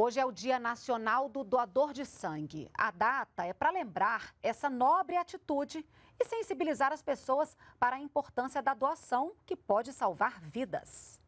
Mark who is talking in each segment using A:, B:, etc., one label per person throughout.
A: Hoje é o Dia Nacional do Doador de Sangue. A data é para lembrar essa nobre atitude e sensibilizar as pessoas para a importância da doação,
B: que pode salvar vidas.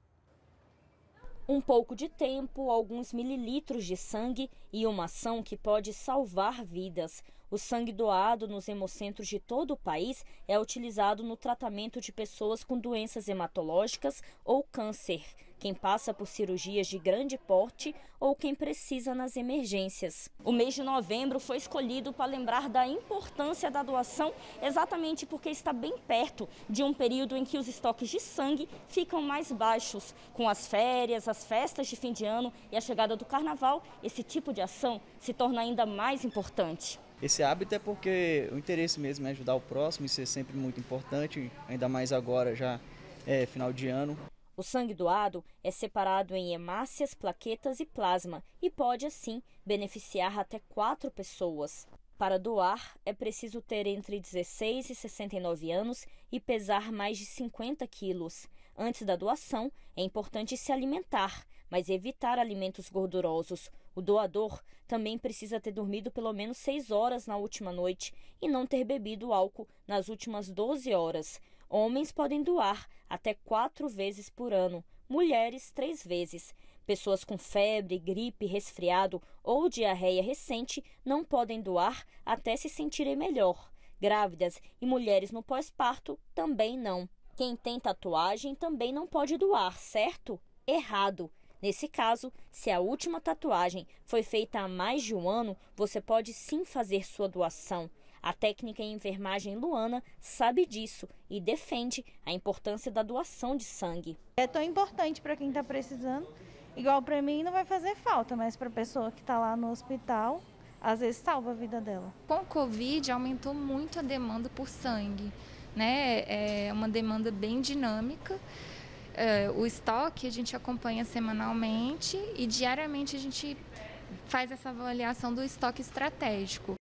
B: Um pouco de tempo, alguns mililitros de sangue e uma ação que pode salvar vidas. O sangue doado nos hemocentros de todo o país é utilizado no tratamento de pessoas com doenças hematológicas ou câncer quem passa por cirurgias de grande porte ou quem precisa nas emergências. O mês de novembro foi escolhido para lembrar da importância da doação, exatamente porque está bem perto de um período em que os estoques de sangue ficam mais baixos. Com as férias, as festas de fim de ano e a chegada do carnaval, esse tipo de ação se torna ainda mais importante.
A: Esse hábito é porque o interesse mesmo é ajudar o próximo, isso é sempre muito importante, ainda mais agora já é final de ano,
B: o sangue doado é separado em hemácias, plaquetas e plasma e pode, assim, beneficiar até quatro pessoas. Para doar, é preciso ter entre 16 e 69 anos e pesar mais de 50 quilos. Antes da doação, é importante se alimentar, mas evitar alimentos gordurosos. O doador também precisa ter dormido pelo menos 6 horas na última noite e não ter bebido álcool nas últimas 12 horas. Homens podem doar até quatro vezes por ano, mulheres três vezes. Pessoas com febre, gripe, resfriado ou diarreia recente não podem doar até se sentirem melhor. Grávidas e mulheres no pós-parto também não. Quem tem tatuagem também não pode doar, certo? Errado. Nesse caso, se a última tatuagem foi feita há mais de um ano, você pode sim fazer sua doação. A técnica em enfermagem Luana sabe disso e defende a importância da doação de sangue. É tão importante para quem está precisando. Igual para mim não vai fazer
A: falta, mas para a pessoa que está lá no hospital, às vezes salva a vida dela. Com o Covid aumentou muito a demanda por sangue, né? É uma demanda bem dinâmica. É, o estoque a gente acompanha semanalmente e diariamente a gente faz essa avaliação do estoque estratégico.